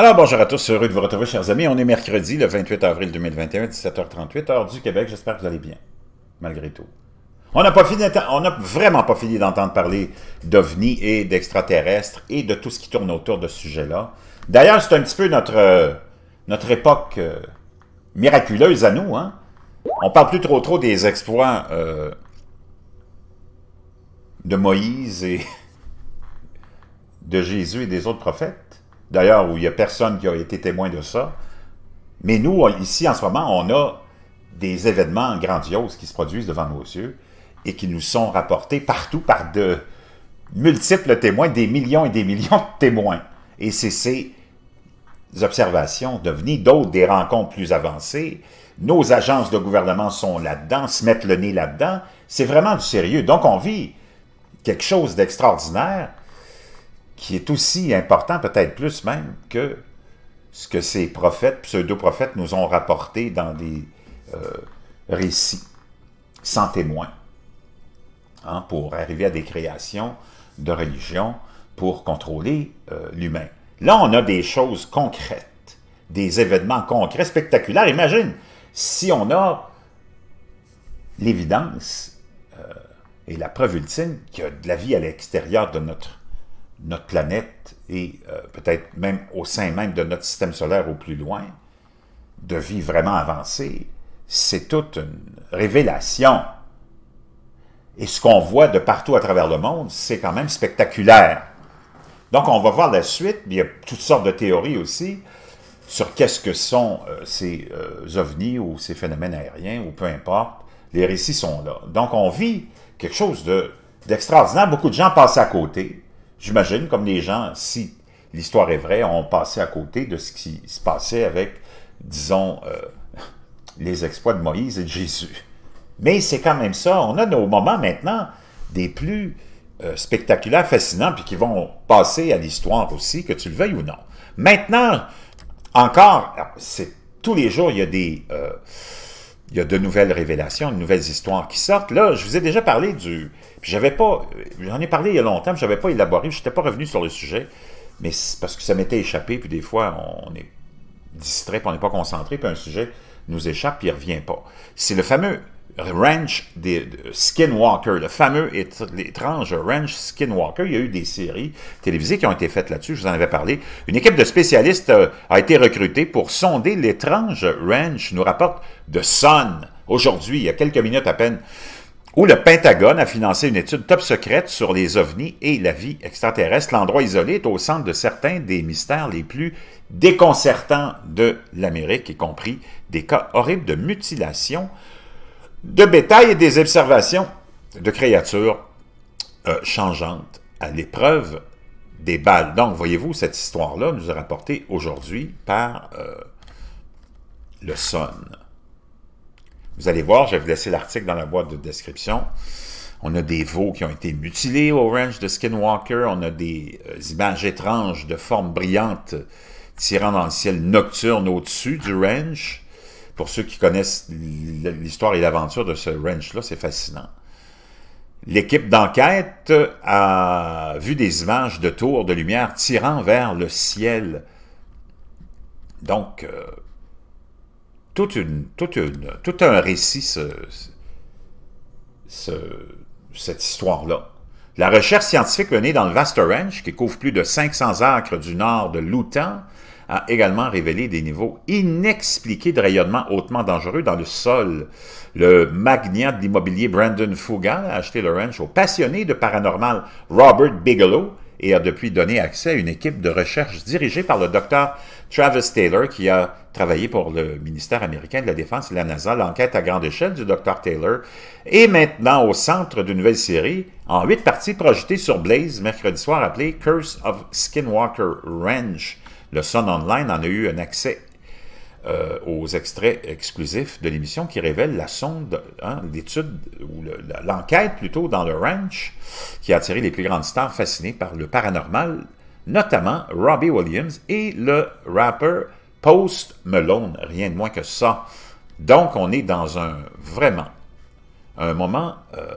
Alors, bonjour à tous, heureux de vous retrouver, chers amis. On est mercredi, le 28 avril 2021, 17h38, heure du Québec. J'espère que vous allez bien, malgré tout. On n'a pas fini, on vraiment pas fini d'entendre parler d'ovnis et d'extraterrestres et de tout ce qui tourne autour de ce sujet-là. D'ailleurs, c'est un petit peu notre, euh, notre époque euh, miraculeuse à nous. Hein? On parle plus trop trop des exploits euh, de Moïse et de Jésus et des autres prophètes. D'ailleurs, où il n'y a personne qui a été témoin de ça. Mais nous, ici, en ce moment, on a des événements grandioses qui se produisent devant nos yeux et qui nous sont rapportés partout par de multiples témoins, des millions et des millions de témoins. Et c'est ces observations devenues d'autres des rencontres plus avancées. Nos agences de gouvernement sont là-dedans, se mettent le nez là-dedans. C'est vraiment du sérieux. Donc on vit quelque chose d'extraordinaire qui est aussi important, peut-être plus même, que ce que ces prophètes, pseudo-prophètes, nous ont rapporté dans des euh, récits sans témoins, hein, pour arriver à des créations de religion pour contrôler euh, l'humain. Là, on a des choses concrètes, des événements concrets, spectaculaires. Imagine si on a l'évidence euh, et la preuve ultime qu'il y a de la vie à l'extérieur de notre notre planète et euh, peut-être même au sein même de notre système solaire au plus loin, de vie vraiment avancée, c'est toute une révélation. Et ce qu'on voit de partout à travers le monde, c'est quand même spectaculaire. Donc, on va voir la suite. Il y a toutes sortes de théories aussi sur qu'est-ce que sont euh, ces euh, ovnis ou ces phénomènes aériens ou peu importe. Les récits sont là. Donc, on vit quelque chose d'extraordinaire. Beaucoup de gens passent à côté. J'imagine, comme les gens, si l'histoire est vraie, ont passé à côté de ce qui se passait avec, disons, euh, les exploits de Moïse et de Jésus. Mais c'est quand même ça. On a nos moments maintenant des plus euh, spectaculaires, fascinants, puis qui vont passer à l'histoire aussi, que tu le veuilles ou non. Maintenant, encore, c'est tous les jours, il y a des, euh, il y a de nouvelles révélations, de nouvelles histoires qui sortent. Là, je vous ai déjà parlé du... J'avais pas... J'en ai parlé il y a longtemps, mais je n'avais pas élaboré, je n'étais pas revenu sur le sujet, mais parce que ça m'était échappé, puis des fois, on est distrait, on n'est pas concentré, puis un sujet nous échappe, puis il ne revient pas. C'est le fameux Ranch des Skinwalker, le fameux étrange Ranch Skinwalker. Il y a eu des séries télévisées qui ont été faites là-dessus, je vous en avais parlé. Une équipe de spécialistes euh, a été recrutée pour sonder l'étrange Ranch, nous rapporte The Sun, aujourd'hui, il y a quelques minutes à peine, où le Pentagone a financé une étude top secrète sur les ovnis et la vie extraterrestre. L'endroit isolé est au centre de certains des mystères les plus déconcertants de l'Amérique, y compris des cas horribles de mutilation, de bétail et des observations de créatures euh, changeantes à l'épreuve des balles. Donc, voyez-vous, cette histoire-là nous est rapportée aujourd'hui par euh, le SON. Vous allez voir, je vais vous laisser l'article dans la boîte de description. On a des veaux qui ont été mutilés au ranch de Skinwalker. On a des euh, images étranges de formes brillantes tirant dans le ciel nocturne au-dessus du ranch pour ceux qui connaissent l'histoire et l'aventure de ce ranch-là, c'est fascinant. L'équipe d'enquête a vu des images de tours de lumière tirant vers le ciel. Donc, euh, une, une, tout un récit, cette histoire-là. La recherche scientifique menée dans le vaste ranch, qui couvre plus de 500 acres du nord de l'Outan, a également révélé des niveaux inexpliqués de rayonnement hautement dangereux dans le sol. Le magnat de l'immobilier Brandon Fugan a acheté le ranch au passionné de paranormal Robert Bigelow, et a depuis donné accès à une équipe de recherche dirigée par le docteur Travis Taylor, qui a travaillé pour le ministère américain de la Défense et la NASA. L'enquête à grande échelle du docteur Taylor est maintenant au centre d'une nouvelle série en huit parties projetées sur Blaze mercredi soir appelée Curse of Skinwalker Ranch. Le Sun Online en a eu un accès euh, aux extraits exclusifs de l'émission qui révèlent la sonde, hein, l'étude, ou l'enquête plutôt dans le ranch, qui a attiré les plus grandes stars fascinées par le paranormal, notamment Robbie Williams et le rapper Post Malone, rien de moins que ça. Donc on est dans un vraiment, un moment euh,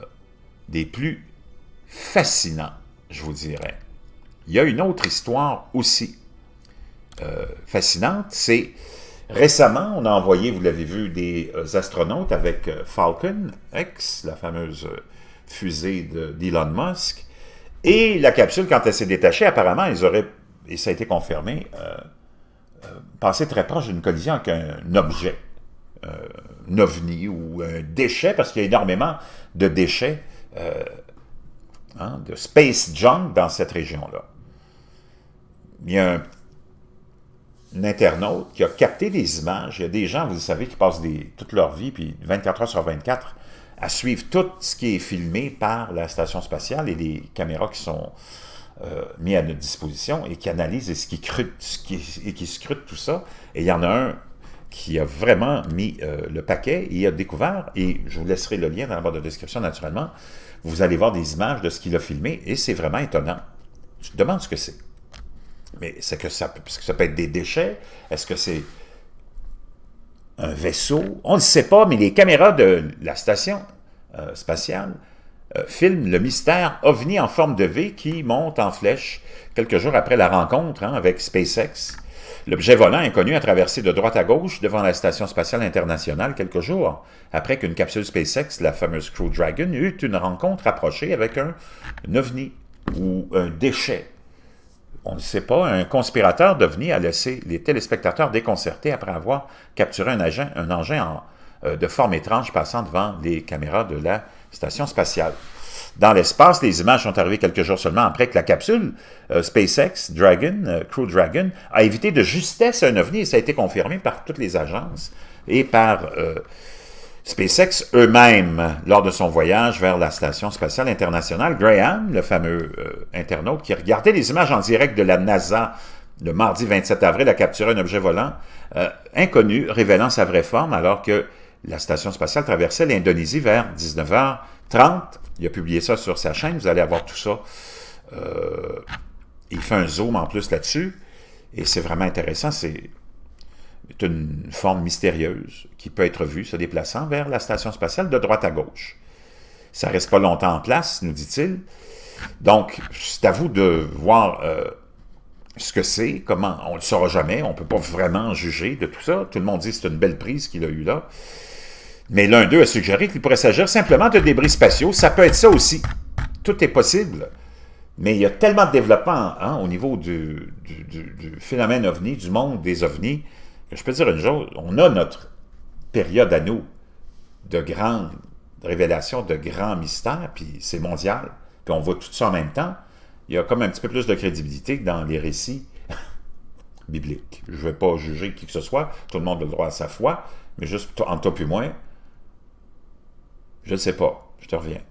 des plus fascinants, je vous dirais. Il y a une autre histoire aussi euh, fascinante, c'est Récemment, on a envoyé, vous l'avez vu, des euh, astronautes avec euh, Falcon X, la fameuse euh, fusée d'Elon Musk. Et la capsule, quand elle s'est détachée, apparemment, ils auraient, et ça a été confirmé, passé très proche d'une collision avec un objet, un ovni ou un déchet, parce qu'il y a énormément de déchets, hein, de space junk dans cette région-là. Il y a internaute qui a capté des images. Il y a des gens, vous le savez, qui passent toute leur vie, puis 24 heures sur 24, à suivre tout ce qui est filmé par la station spatiale et les caméras qui sont euh, mises à notre disposition et qui analysent et, qui, scrutent tout ça. Et il y en a un qui a vraiment mis euh, le paquet et a découvert, et je vous laisserai le lien dans la barre de description naturellement, vous allez voir des images de ce qu'il a filmé et c'est vraiment étonnant. je te demandes ce que c'est. Mais c'est que ça, que ça peut être des déchets. Est-ce que c'est un vaisseau? On ne sait pas, mais les caméras de la station euh, spatiale euh, filment le mystère OVNI en forme de V qui monte en flèche quelques jours après la rencontre hein, avec SpaceX. L'objet volant inconnu a traversé de droite à gauche devant la Station spatiale internationale quelques jours après qu'une capsule SpaceX, la fameuse Crew Dragon, eut une rencontre approchée avec un ovni ou un déchet on ne sait pas, un conspirateur devenu a laissé les téléspectateurs déconcertés après avoir capturé un, agent, un engin en, euh, de forme étrange passant devant les caméras de la station spatiale. Dans l'espace, les images sont arrivées quelques jours seulement après que la capsule euh, SpaceX Dragon, euh, Crew Dragon, a évité de justesse un ovni ça a été confirmé par toutes les agences et par SpaceX eux-mêmes, lors de son voyage vers la Station spatiale internationale, Graham, le fameux euh, internaute qui regardait les images en direct de la NASA le mardi 27 avril, a capturé un objet volant euh, inconnu révélant sa vraie forme alors que la Station spatiale traversait l'Indonésie vers 19h30. Il a publié ça sur sa chaîne, vous allez avoir tout ça. Euh, il fait un zoom en plus là-dessus et c'est vraiment intéressant, c'est est une forme mystérieuse qui peut être vue se déplaçant vers la station spatiale de droite à gauche. Ça reste pas longtemps en place, nous dit-il. Donc, c'est à vous de voir euh, ce que c'est, comment, on ne le saura jamais, on ne peut pas vraiment juger de tout ça. Tout le monde dit que c'est une belle prise qu'il a eue là. Mais l'un d'eux a suggéré qu'il pourrait s'agir simplement de débris spatiaux. Ça peut être ça aussi. Tout est possible. Mais il y a tellement de développement hein, au niveau du, du, phénomène ovni, du monde des ovnis, je peux dire une chose, on a notre période à nous de grandes révélations, de grands mystères, puis c'est mondial, puis on voit tout ça en même temps. Il y a comme un petit peu plus de crédibilité dans les récits bibliques. Je ne vais pas juger qui que ce soit, tout le monde a le droit à sa foi, mais juste en toi plus moins, je ne sais pas, je te reviens.